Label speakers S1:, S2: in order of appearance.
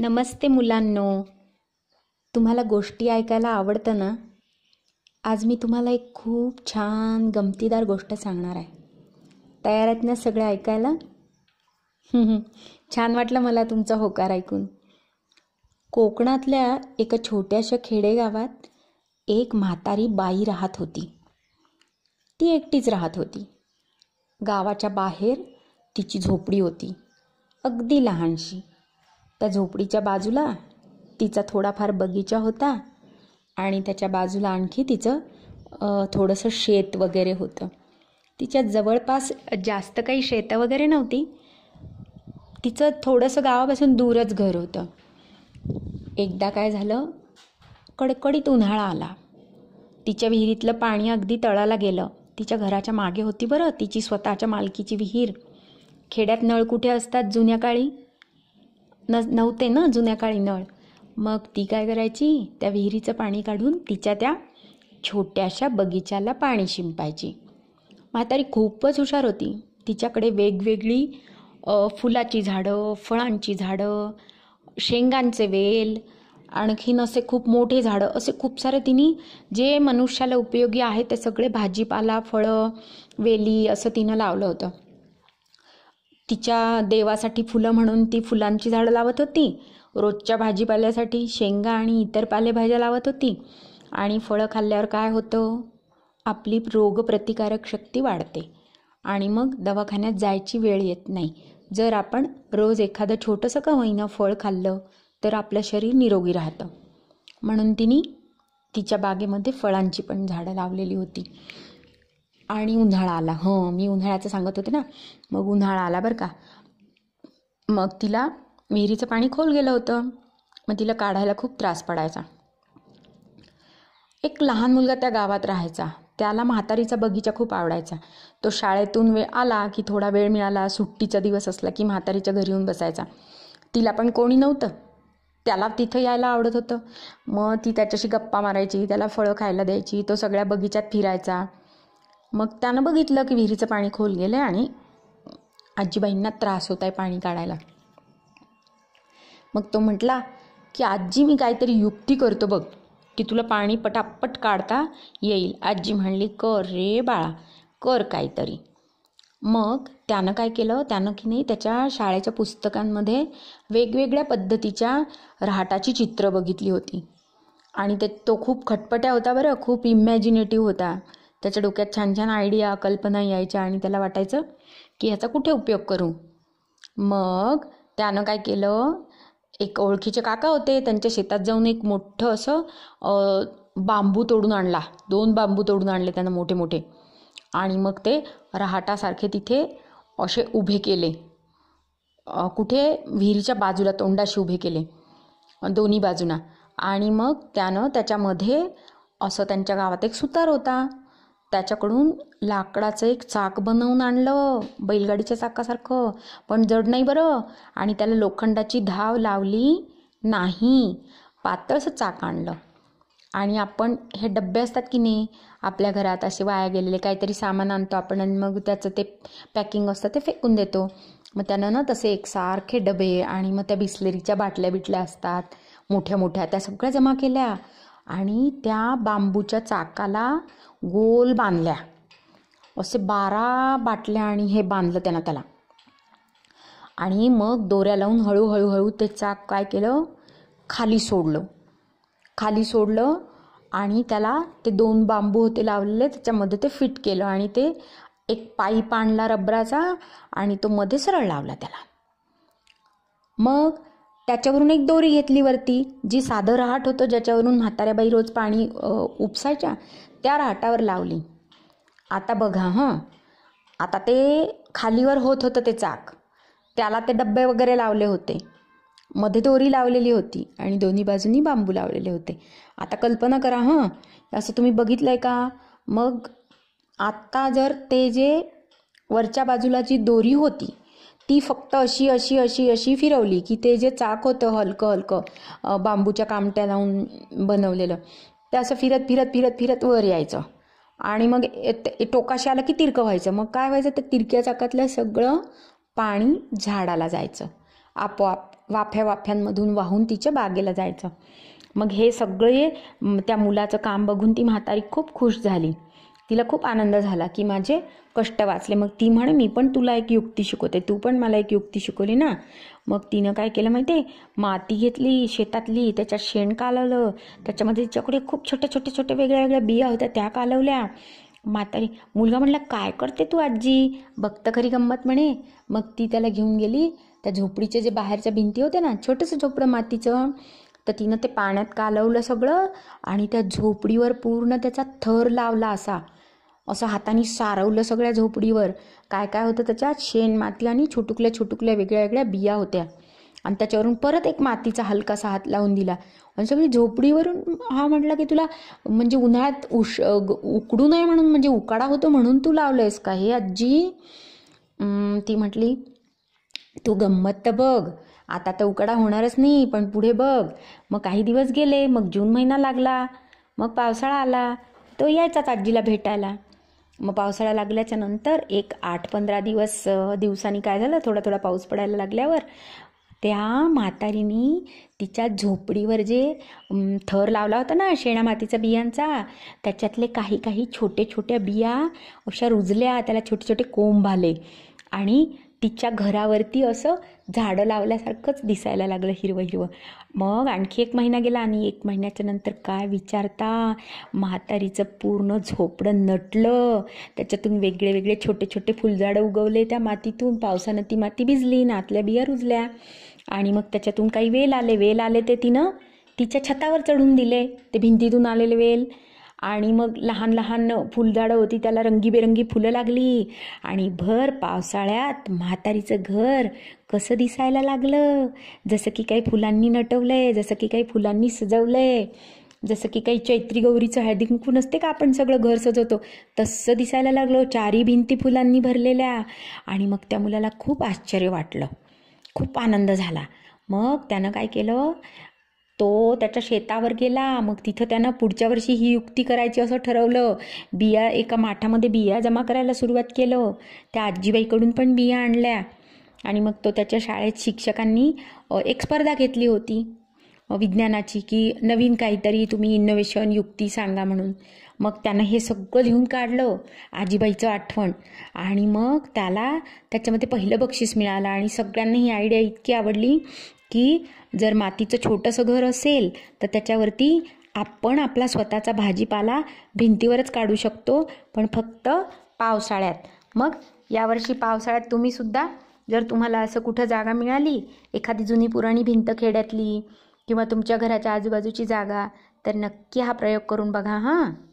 S1: नमस्ते मुलांनो तुम्हाला गोष्टी ऐकायला आवडतं ना आज मी तुम्हाला एक खूप छान गमतीदार गोष्ट सांगणार आहे तयार आहेत ना सगळं ऐकायला छान वाटलं मला तुमचा होकार ऐकून कोकणातल्या एका छोट्याशा खेडेगावात एक म्हातारी बाई राहत होती ती एकटीच राहत होती गावाच्या बाहेर तिची झोपडी होती अगदी लहानशी त्या झोपडीच्या बाजूला तिचा थोडाफार बगीचा होता आणि त्याच्या बाजूला आणखी तिचं थोडंसं शेत वगैरे होतं तिच्या जवळपास जास्त काही शेतं वगैरे नव्हती तिचं थोडंसं गावापासून दूरच घर होतं एकदा काय झालं कडकडीत उन्हाळा आला तिच्या विहिरीतलं पाणी अगदी तळाला गेलं तिच्या घराच्या मागे होती बरं तिची स्वतःच्या मालकीची विहीर खेड्यात नळ कुठे असतात जुन्या काळी न नव्हते ना जुन्या काळी नळ मग ती काय करायची त्या विहिरीचं पाणी काढून तिच्या त्या छोट्याशा बगीचाला पाणी शिंपायची म्हातारी खूपच हुशार होती तिच्याकडे वेगवेगळी फुलाची झाडं फळांची झाडं शेंगांचे वेल आणखीन असे खूप मोठे झाडं असे खूप सारे तिने जे मनुष्याला उपयोगी आहे ते सगळे भाजीपाला फळं वेली असं तिनं लावलं होतं तिच्या देवासाठी फुलं म्हणून ती फुलांची झाडं लावत होती रोजच्या भाजीपाल्यासाठी शेंगा आणि इतर पालेभाज्या लावत होती आणि फळं खाल्ल्यावर काय होतं आपली रोगप्रतिकारक शक्ती वाढते आणि मग दवाखान्यात जायची वेळ येत नाही जर आपण रोज एखादं छोटंसं का होईना फळ खाल्लं तर आपलं शरीर निरोगी राहतं म्हणून तिने तिच्या बागेमध्ये फळांची पण झाडं लावलेली होती आणि उन्हाळा आला हं मी उन्हाळ्याचं सांगत होते ना मग उन्हाळा आला बरं का मग तिला विहिरीचं पाणी खोल गेलं होतं मग तिला काढायला खूप त्रास पडायचा एक लहान मुलगा त्या गावात राहायचा त्याला म्हातारीचा बगीचा खूप आवडायचा तो शाळेतून वेळ आला की थोडा वेळ मिळाला सुट्टीचा दिवस असला की म्हातारीच्या घरी येऊन बसायचा तिला पण कोणी नव्हतं त्याला तिथं यायला आवडत होतं मग ती त्याच्याशी गप्पा मारायची त्याला फळं खायला द्यायची तो सगळ्या बगीचात फिरायचा मग त्यानं बघितलं की विहिरीचं पाणी खोल गेलं आणि आजीबाईंना त्रास होत आहे पाणी काढायला मग तो म्हटला की आजी मी काहीतरी युक्ती करतो बघ की तुला पाणी पटापट काढता येईल आजी म्हणली कर रे बाळा कर काहीतरी मग त्यानं काय केलं त्यानं की नाही त्याच्या शाळेच्या पुस्तकांमध्ये वेगवेगळ्या पद्धतीच्या राहाटाची चित्र बघितली होती आणि ते तो खूप खटपट्या होता बरं खूप इमॅजिनेटिव्ह होता त्याच्या डोक्यात छान छान आयडिया कल्पना यायच्या आणि त्याला वाटायचं की ह्याचा कुठे उपयोग करू मग त्यानं काय केलं एक ओळखीचे काका होते त्यांच्या शेतात जाऊन एक मोठं असं बांबू तोडून आणला दोन बांबू तोडून आणले त्यानं मोठे मोठे आणि मग ते रहाटासारखे तिथे असे उभे केले कुठे विहिरीच्या बाजूला तोंडाशी उभे केले दोन्ही बाजूना आणि मग त्यानं त्याच्यामध्ये असं त्यांच्या गावात एक सुतार होता त्याच्याकडून लाकडाचं एक चाक बनवून आणलं बैलगाडीच्या चाकासारखं पण जड नाही बरं आणि त्याला लोखंडाची धाव लावली नाही पातळचं चाक आणलं आणि आपण हे डब्बे असतात की नाही आपल्या घरात असे वाया गेलेले काहीतरी सामान आणतो आपण आणि मग त्याचं ते पॅकिंग असतं ते फेकून देतो मग त्यानं ना तसे एक सारखे डबे आणि मग त्या बिसलेरीच्या बाटल्या बिटल्या असतात मोठ्या मोठ्या त्या सगळ्या जमा केल्या आणि त्या बांबूच्या चाकाला गोल बांधल्या असे बारा बाटल्या आणि हे बांधलं त्यानं त्याला आणि मग दोऱ्या लावून हळूहळू हळू ते चाक काय केलं खाली सोडलं खाली सोडलं आणि त्याला ते दोन बांबू होते लावलेले त्याच्यामध्ये ते फिट केलं आणि ते एक पाईप आणला रबराचा आणि तो मध्ये सरळ लावला त्याला मग त्याच्यावरून एक दोरी घेतली वरती जी साधं रहाट होतं ज्याच्यावरून म्हाताऱ्याबाई रोज पाणी उपसायच्या त्या रहाटावर लावली आता बघा हं आता ते खालीवर होत होतं ते चाक त्याला ते डब्बे वगैरे लावले होते मध्ये दोरी लावलेली होती आणि दोन्ही बाजूनी बांबू लावलेले होते आता कल्पना करा हं असं तुम्ही बघितलं आहे का मग आत्ता जर ते जे वरच्या बाजूला जी दोरी होती ती फक्त अशी अशी अशी अशी फिरवली की ते जे चाक होतं हलकं हलकं बांबूच्या कामट्या लावून बनवलेलं ते असं फिरत फिरत फिरत फिरत वर यायचं आणि मग टोकाशी आलं की तिरकं व्हायचं मग काय व्हायचं तर तिरक्या चाकातलं सगळं पाणी झाडाला जायचं आपोआप वाफ्या वाफ्यांमधून वाहून तिच्या बागेला जायचं मग हे सगळे त्या मुलाचं काम बघून ती म्हातारी खूप खुश झाली तिला खूप आनंद झाला की माझे कष्ट वाचले मग ती म्हणे मी पण तुला एक युक्ती शिकवते तू पण मला एक युक्ती शिकवली ना मग तिनं काय केलं माहिती आहे माती घेतली शेतातली त्याच्यात शेण कालवलं त्याच्यामध्ये तिच्याकडे खूप छोटे छोटे छोटे वेगळ्या वेगळ्या बिया होत्या त्या कालवल्या म्हातारी मुलगा म्हटला काय करते तू आजी बघतं खरी गंमत म्हणे मग ती त्याला घेऊन गेली त्या झोपडीचे जे बाहेरच्या भिंती होत्या ना छोटंसं झोपडं मातीचं तर तिनं ते पाण्यात कालवलं सगळं आणि त्या झोपडीवर पूर्ण त्याचा थर लावला असा असं हाताने सारवलं सगळ्या झोपडीवर काय काय होतं त्याच्यात शेण माती आणि छुटुकल्या छुटुकल्या वेगळ्या वेगळ्या बिया होत्या आणि त्याच्यावरून परत एक मातीचा हलकासा हात लावून दिला आणि सगळी झोपडीवरून हा म्हटला की तुला म्हणजे उन्हाळ्यात उश उकडू नये म्हणून म्हणजे उकाडा होतो म्हणून तू लावलंयस का हे आजी ती म्हटली तू गंमत बघ आता तर उकडा होणारच नाही पण पुढे बघ मग काही दिवस गेले मग जून महिना लागला मग पावसाळा आला तो यायचाच आजीला भेटायला मग पावसाळा लागल्याच्या नंतर एक आठ पंधरा दिवस दिवसांनी काय झालं थोडा थोडा पाऊस पडायला लागल्यावर त्या म्हातारीनी तिच्या झोपडीवर जे थर लावला होता ना शेणा मातीचा बियांचा त्याच्यातले काही काही छोटे छोट्या बिया अशा रुजल्या त्याला छोटे छोटे कोंब आले आणि तिच्या घरावरती असं झाडं लावल्यासारखंच दिसायला लागलं हिरवं हिरवं मग आणखी एक महिना गेला आणि एक महिन्याच्या नंतर काय विचारता म्हातारीचं पूर्ण झोपडं नटलं त्याच्यातून वेगळे वेगळे छोटे छोटे फुलझाडं उगवले त्या मातीतून पावसानं ती माती भिजली नातल्या बिया रुजल्या आणि मग त्याच्यातून काही वेल आले वेल आले ते तिनं तिच्या छतावर चढून दिले ते भिंतीतून आलेले वेल आणि मग लहान लहान फुलझाडं होती त्याला रंगीबेरंगी फुलं लागली आणि भर पावसाळ्यात म्हातारीचं घर कसं दिसायला लागलं जसं की काही फुलांनी नटवलं आहे जसं की काही फुलांनी सजवलं आहे जसं की काही चैत्री गौरीचं हळदी कुंकू नसते का आपण सगळं घर सजवतो तसं दिसायला लागलो चारी भिंती फुलांनी भरलेल्या आणि मग त्या मुलाला खूप आश्चर्य वाटलं खूप आनंद झाला मग त्यानं काय केलं तो त्याच्या शेतावर गेला मग तिथं त्यानं पुढच्या वर्षी ही युक्ती करायची असं ठरवलं बिया एका माठामध्ये बिया जमा करायला सुरुवात केलं त्या आजीबाईकडून पण बिया आणल्या आणि मग तो त्याच्या शाळेत शिक्षकांनी एक स्पर्धा घेतली होती विज्ञानाची की नवीन काहीतरी तुम्ही इनोव्हेशन युक्ती सांगा म्हणून मग त्यानं हे सगळं लिहून काढलं आजीबाईचं आठवण आणि मग त्याला त्याच्यामध्ये पहिलं बक्षीस मिळालं आणि सगळ्यांना ही आयडिया इतकी आवडली की जर मातीचं छोटंसं घर असेल तर त्याच्यावरती आपण आपला स्वतःचा भाजीपाला भिंतीवरच काढू शकतो पण फक्त पावसाळ्यात मग यावर्षी पावसाळ्यात तुम्हीसुद्धा जर तुम्हाला असं कुठं जागा मिळाली एखादी जुनी पुराणी भिंत खेड्यातली किंवा तुमच्या घराच्या आजूबाजूची जागा तर नक्की हा प्रयोग करून बघा हां